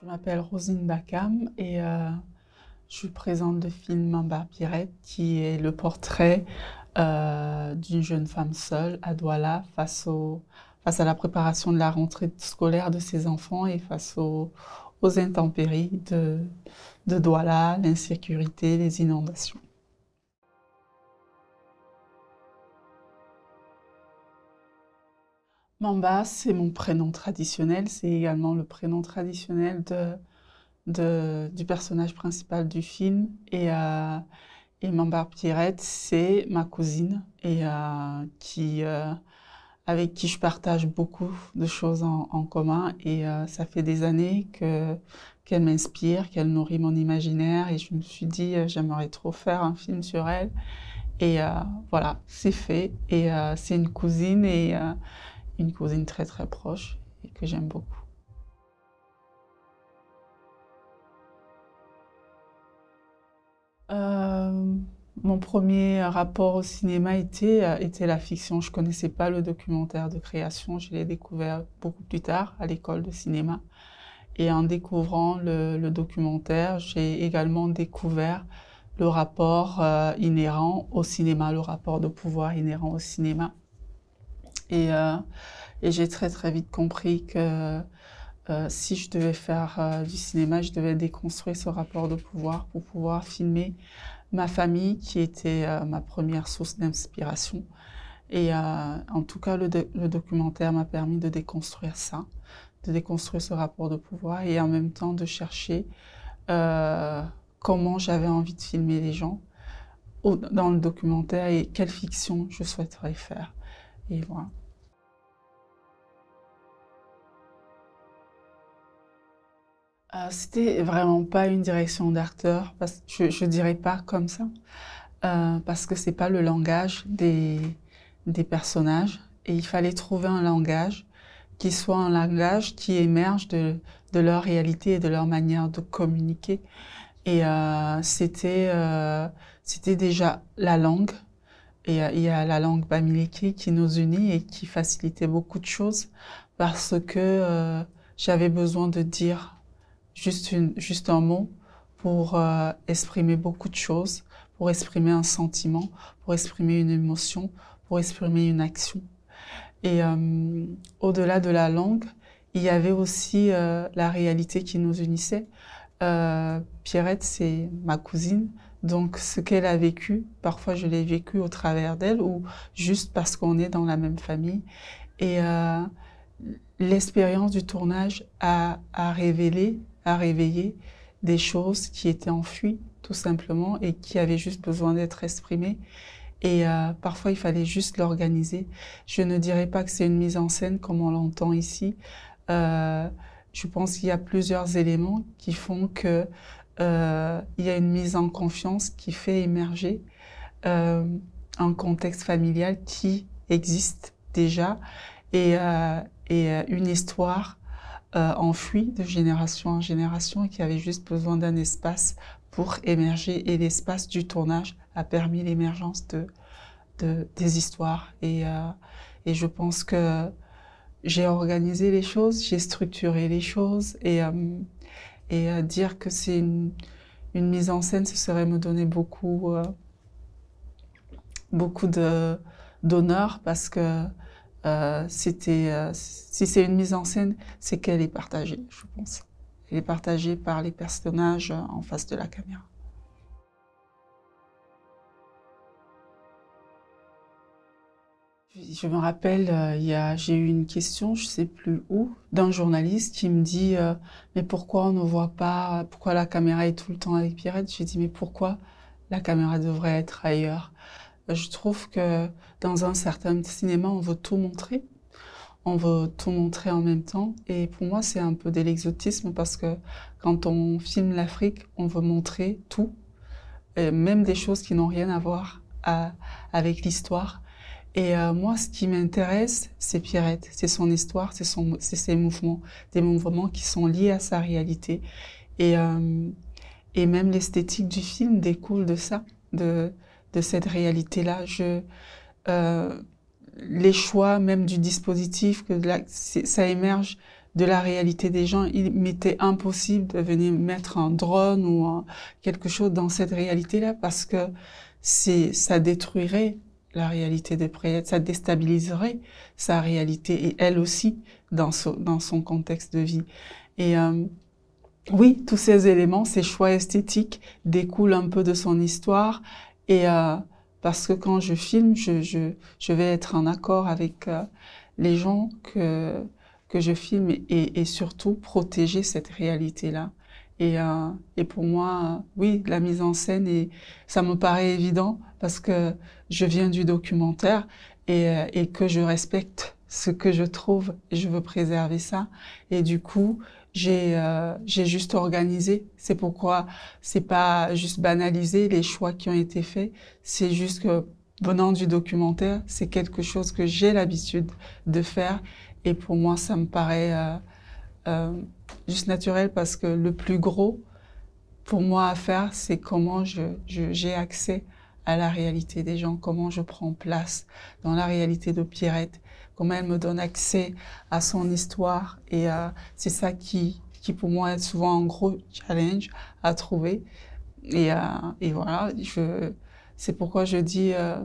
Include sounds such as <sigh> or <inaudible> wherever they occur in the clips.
Je m'appelle Rosine Bakam et euh, je présente le film En Pirette qui est le portrait euh, d'une jeune femme seule à Douala face, au, face à la préparation de la rentrée scolaire de ses enfants et face aux intempéries de, de Douala, l'insécurité, les inondations. Mamba, c'est mon prénom traditionnel. C'est également le prénom traditionnel du personnage principal du film. Euh, et, Mamba Pierrette, c'est ma cousine et, euh, qui, euh, avec qui je partage beaucoup de choses en, commun. Et ça fait des années que, qu'elle m'inspire, qu'elle nourrit mon imaginaire. Et je me suis dit, j'aimerais trop faire un film sur elle. Et voilà, c'est fait. Et c'est une cousine. Et une cousine très très proche et que j'aime beaucoup. Euh, mon premier rapport au cinéma était, euh, était la fiction. Je ne connaissais pas le documentaire de création. Je l'ai découvert beaucoup plus tard à l'école de cinéma. Et en découvrant le, documentaire, j'ai également découvert le rapport euh, inhérent au cinéma, le rapport de pouvoir inhérent au cinéma. Euh, et, j'ai très très vite compris que euh, si je devais faire euh, du cinéma, je devais déconstruire ce rapport de pouvoir pour pouvoir filmer ma famille qui était ma première source d'inspiration. Et en tout cas, le, documentaire m'a permis de déconstruire ça, de déconstruire ce rapport de pouvoir et en même temps de chercher comment j'avais envie de filmer les gens dans le documentaire et quelle fiction je souhaiterais faire. Et voilà. Euh, c'était vraiment pas une direction d'acteur, parce que je, ne dirais pas comme ça, euh, parce que c'est pas le langage des, des personnages et il fallait trouver un langage qui soit un langage qui émerge de, de leur réalité et de leur manière de communiquer. Et euh, c'était euh, déjà la langue. Et euh, il y a la langue bamileke qui nous unit et qui facilitait beaucoup de choses parce que euh, j'avais besoin de dire juste, juste un mot pour euh, exprimer beaucoup de choses, pour exprimer un sentiment, pour exprimer une émotion, pour exprimer une action. Et euh, au-delà de la langue, il y avait aussi euh, la réalité qui nous unissait. Pierrette, c'est ma cousine, donc ce qu'elle a vécu, parfois je l'ai vécu au travers d'elle ou juste parce qu'on est dans la même famille. Et l'expérience du tournage a révélé à réveiller des choses qui étaient enfouies, tout simplement, et qui avaient juste besoin d'être exprimées. Et euh, parfois, il fallait juste l'organiser. Je ne dirais pas que c'est une mise en scène comme on l'entend ici. Euh, je pense qu'il y a plusieurs éléments qui font que euh, il y a une mise en confiance qui fait émerger un contexte familial qui existe déjà et, et une histoire euh, de génération en génération et qui avait juste besoin d'un espace pour émerger. Et l'espace du tournage a permis l'émergence de, des histoires. Euh, et, je pense que j'ai organisé les choses, j'ai structuré les choses et, euh, et euh, dire que c'est une, mise en scène, ce serait me donner beaucoup, beaucoup beaucoup d'honneur parce que euh, euh, si c'est une mise en scène, c'est qu'elle est partagée, je pense. Elle est partagée par les personnages en face de la caméra. Je me rappelle, euh, j'ai eu une question, je ne sais plus où, d'un journaliste qui me dit Mais pourquoi on ne voit pas Pourquoi la caméra est tout le temps avec Pierrette J'ai dit Mais pourquoi la caméra devrait être ailleurs je trouve que dans un certain cinéma, on veut tout montrer. On veut tout montrer en même temps. Et pour moi, c'est un peu de l'exotisme parce que quand on filme l'Afrique, on veut montrer tout, même des choses qui n'ont rien à voir avec l'histoire. Et euh, moi, ce qui m'intéresse, c'est Pierrette, c'est son histoire, c'est ses mouvements, des mouvements qui sont liés à sa réalité. Et, euh, même l'esthétique du film découle de ça, de cette réalité-là. Je, euh, les choix même du dispositif, que ça émerge de la réalité des gens. Il m'était impossible de venir mettre un drone ou quelque chose dans cette réalité-là parce que c'est, ça détruirait la réalité des prêtres, ça déstabiliserait sa réalité et elle aussi dans, dans son contexte de vie. Et euh, oui, tous ces éléments, ces choix esthétiques découlent un peu de son histoire et euh, parce que quand je filme, je, je, je vais être en accord avec euh, les gens que, que je filme et, et surtout protéger cette réalité-là. Et, euh, et, pour moi, oui, la mise en scène, et ça me paraît évident parce que je viens du documentaire et, euh, et que je respecte ce que je trouve je veux préserver ça. Et du coup, euh, j'ai juste organisé. C'est pourquoi c'est pas juste banaliser les choix qui ont été faits. C'est juste que venant du documentaire, c'est quelque chose que j'ai l'habitude de faire. Et pour moi, ça me paraît euh, euh, juste naturel parce que le plus gros pour moi à faire, c'est comment j'ai je, accès à la réalité des gens, comment je prends place dans la réalité de Pierrette, comment elle me donne accès à son histoire. Et euh, c'est ça qui, qui, pour moi, est souvent un gros challenge à trouver. Et, euh, et voilà, c'est pourquoi je dis euh,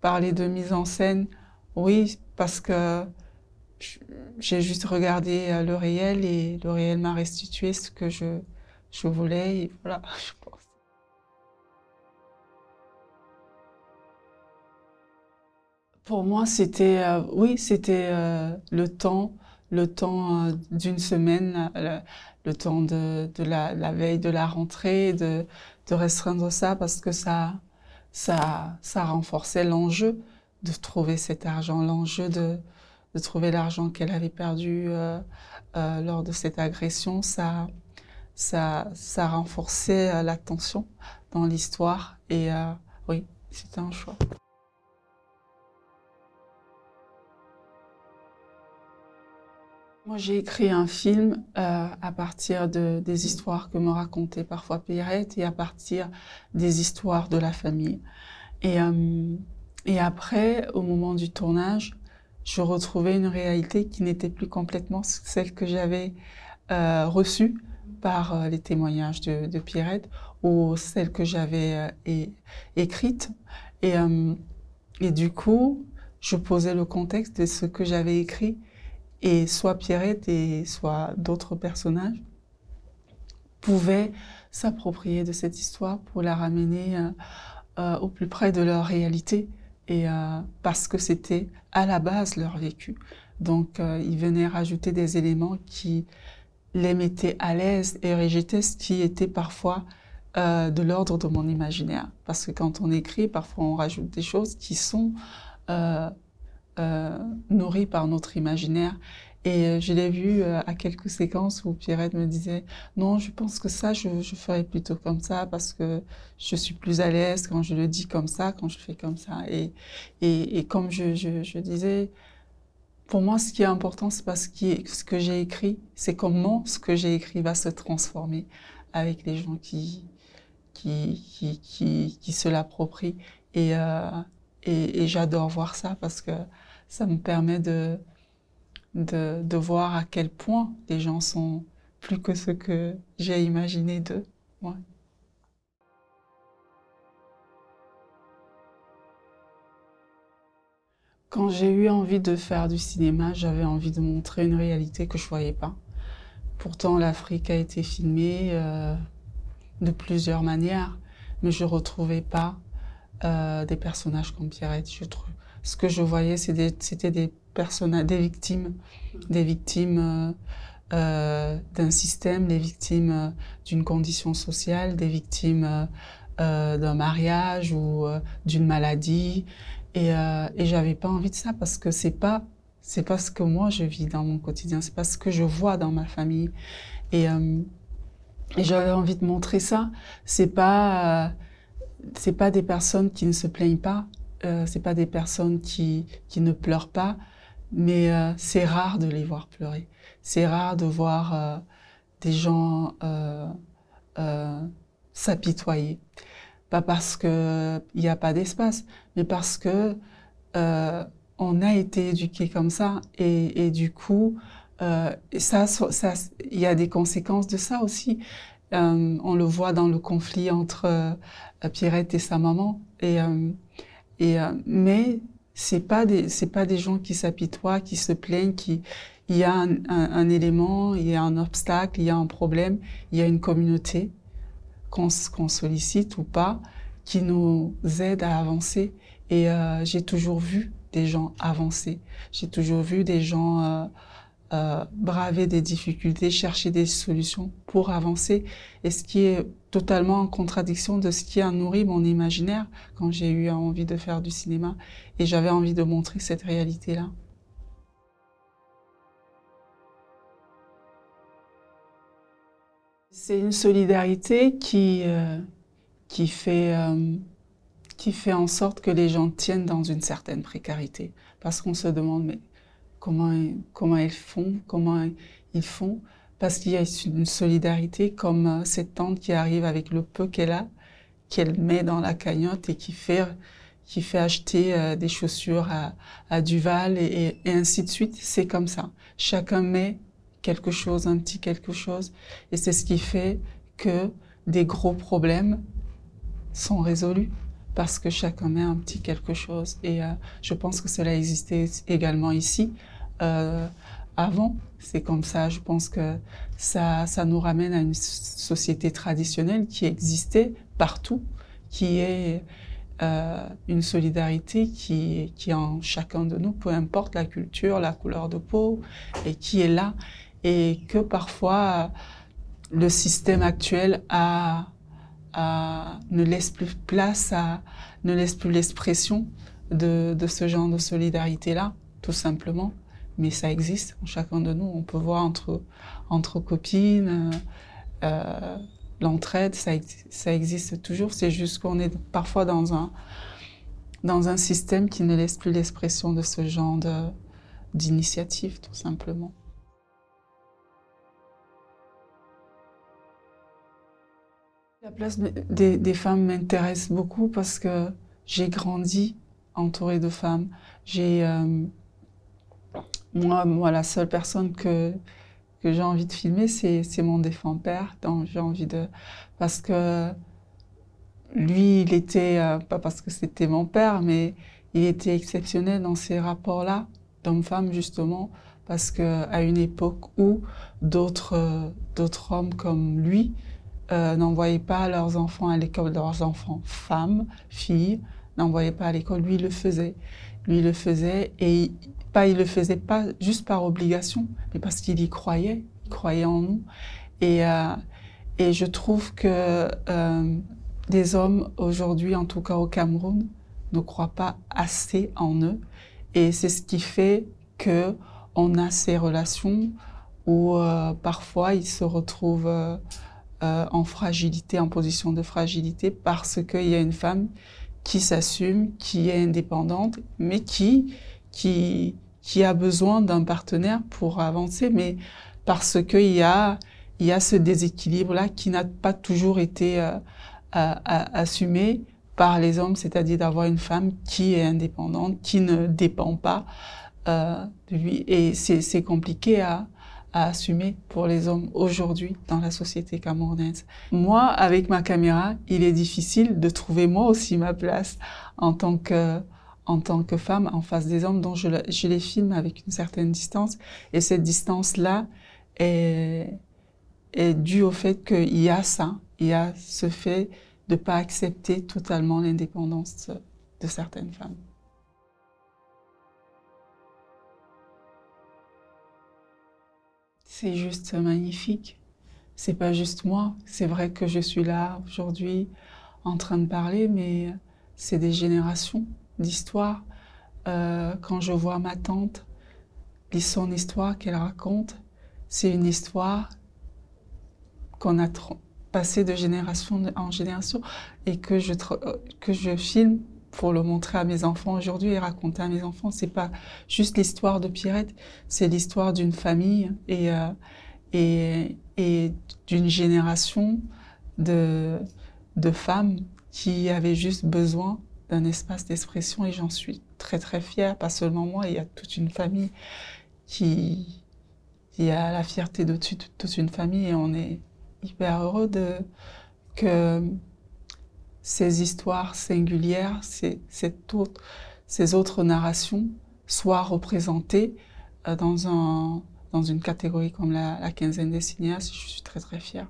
parler de mise en scène, oui, parce que j'ai juste regardé le réel et le réel m'a restitué ce que je, je voulais. voilà, <laughs> Pour moi, c'était euh, oui, c'était euh, le temps, le temps euh, d'une semaine, le, temps de, de la, la, veille de la rentrée, de, de, restreindre ça parce que ça, ça, ça renforçait l'enjeu de trouver cet argent, l'enjeu de, de trouver l'argent qu'elle avait perdu lors de cette agression, ça, ça, ça renforçait la tension dans l'histoire et oui, c'était un choix. Moi, j'ai écrit un film euh, à partir des histoires que me racontait parfois Pierrette et à partir des histoires de la famille. Et, euh, après, au moment du tournage, je retrouvais une réalité qui n'était plus complètement celle que j'avais euh, reçue par les témoignages de, de Pierrette ou celle que j'avais écrite. et du coup, je posais le contexte de ce que j'avais écrit et soit Pierrette et soit d'autres personnages pouvaient s'approprier de cette histoire pour la ramener euh, euh, au plus près de leur réalité et euh, parce que c'était à la base leur vécu. Donc ils venaient rajouter des éléments qui les mettaient à l'aise et rejetaient ce qui était parfois de l'ordre de mon imaginaire. Parce que quand on écrit, parfois on rajoute des choses qui sont euh, nourri par notre imaginaire. Et euh, je l'ai vu euh, à quelques séquences où Pierrette me disait Non, je pense que ça, je, je ferais plutôt comme ça parce que je suis plus à l'aise quand je le dis comme ça, quand je fais comme ça. Et, et, comme je, disais, pour moi, ce qui est important, c'est parce que ce que j'ai écrit, c'est comment ce que j'ai écrit va se transformer avec les gens qui, qui, qui, se l'approprient. et j'adore voir ça parce que ça me permet de, de, voir à quel point les gens sont plus que ce que j'ai imaginé d'eux. Quand j'ai eu envie de faire du cinéma, j'avais envie de montrer une réalité que je voyais pas. Pourtant, l'Afrique a été filmée euh, de plusieurs manières, mais je retrouvais pas euh, des personnages comme Pierrette. Je, trouve ce que je voyais, c'était des personnes, des victimes, des victimes euh, euh, d'un système, des victimes euh, d'une condition sociale, des victimes d'un mariage ou d'une maladie. Et, et j'avais pas envie de ça parce que c'est pas c'est pas ce que moi je vis dans mon quotidien, c'est pas ce que je vois dans ma famille. Et, j'avais envie de montrer ça. C'est pas c'est pas des personnes qui ne se plaignent pas, euh, c'est pas des personnes qui, ne pleurent pas, mais euh, c'est rare de les voir pleurer. C'est rare de voir euh, des gens s'apitoyer. Pas parce qu'il n'y a pas d'espace, mais parce que on a été éduqué comme ça et, du coup, ça, il y a des conséquences de ça aussi. on le voit dans le conflit entre Pierrette et sa maman et et, euh, mais c'est pas des c'est pas des gens qui s'apitoient, qui se plaignent, qui il y a un, un, élément, il y a un obstacle, il y a un problème, il y a une communauté qu'on sollicite ou pas qui nous aide à avancer. Et euh, j'ai toujours vu des gens avancer. J'ai toujours vu des gens euh, euh, braver des difficultés, chercher des solutions pour avancer. Et ce qui est totalement en contradiction de ce qui a nourri mon imaginaire quand j'ai eu envie de faire du cinéma et j'avais envie de montrer cette réalité-là. C'est une solidarité qui, euh, qui, fait, euh, qui fait en sorte que les gens tiennent dans une certaine précarité parce qu'on se demande mais comment, elles font, comment ils font, parce qu'il y a une solidarité comme euh, cette tante qui arrive avec le peu qu'elle a, qu'elle met dans la cagnotte et qui fait, acheter euh, des chaussures à, Duval et, ainsi de suite. C'est comme ça. Chacun met quelque chose, un petit quelque chose, et c'est ce qui fait que des gros problèmes sont résolus parce que chacun met un petit quelque chose. Et euh, je pense que cela existait également ici. Euh, avant. C'est comme ça, je pense que ça, ça nous ramène à une société traditionnelle qui existait partout, qui est euh, une solidarité qui, qui en chacun de nous, peu importe la culture, la couleur de peau, et qui est là, et que parfois le système actuel ne laisse plus place à, ne laisse plus l'expression de ce genre de solidarité-là, tout simplement mais ça existe en chacun de nous. On peut voir entre, entre copines, euh, euh, l'entraide, ça, ça, existe toujours. C'est juste qu'on est parfois dans un, dans un système qui ne laisse plus l'expression de ce genre d'initiative, tout simplement. La place des, femmes m'intéresse beaucoup parce que j'ai grandi entourée de femmes. J'ai euh, moi, la seule personne que, j'ai envie de filmer, c'est mon défunt père. j'ai envie de. Parce que lui, il était, euh, pas parce que c'était mon père, mais il était exceptionnel dans ces rapports-là, d'homme-femme, justement, parce qu'à une époque où d'autres euh, hommes comme lui euh, n'envoyaient pas leurs enfants à l'école, leurs enfants femmes, filles, n'envoyait pas à l'école. Lui, le faisait. Lui, il le faisait et pas, il le faisait pas juste par obligation, mais parce qu'il y croyait. Il croyait en nous. Et, euh, et je trouve que euh, des hommes aujourd'hui, en tout cas au Cameroun, ne croient pas assez en eux. Et c'est ce qui fait que on a ces relations où euh, parfois ils se retrouvent en fragilité, en position de fragilité, parce qu'il y a une femme qui s'assume, qui est indépendante, mais qui, qui, qui a besoin d'un partenaire pour avancer, mais parce qu'il y a, il y a ce déséquilibre-là qui n'a pas toujours été euh, assumé par les hommes, c'est-à-dire d'avoir une femme qui est indépendante, qui ne dépend pas euh, de lui. Et c'est compliqué à, à assumer pour les hommes aujourd'hui dans la société camerounaise. Moi, avec ma caméra, il est difficile de trouver moi aussi ma place en tant que en tant que femme en face des hommes dont je, les filme avec une certaine distance. Et cette distance-là est, est due au fait qu'il y a ça, il y a ce fait de ne pas accepter totalement l'indépendance de certaines femmes. c'est juste magnifique. C'est pas juste moi. C'est vrai que je suis là aujourd'hui en train de parler, mais c'est des générations d'histoires. Euh, quand je vois ma tante, son histoire qu'elle raconte, c'est une histoire qu'on a passée de génération en génération et que je, que je filme pour le montrer à mes enfants aujourd'hui et raconter à mes enfants. C'est pas juste l'histoire de Pierrette, c'est l'histoire d'une famille et, euh, et, et d'une génération de, de femmes qui avaient juste besoin d'un espace d'expression et j'en suis très très fière, pas seulement moi, il y a toute une famille qui, a la fierté de toute, toute une famille et on est hyper heureux de, que ces histoires singulières, ces, ces autres narrations soient représentées euh, dans, une catégorie comme la, la quinzaine des cinéastes. Je suis très très fière.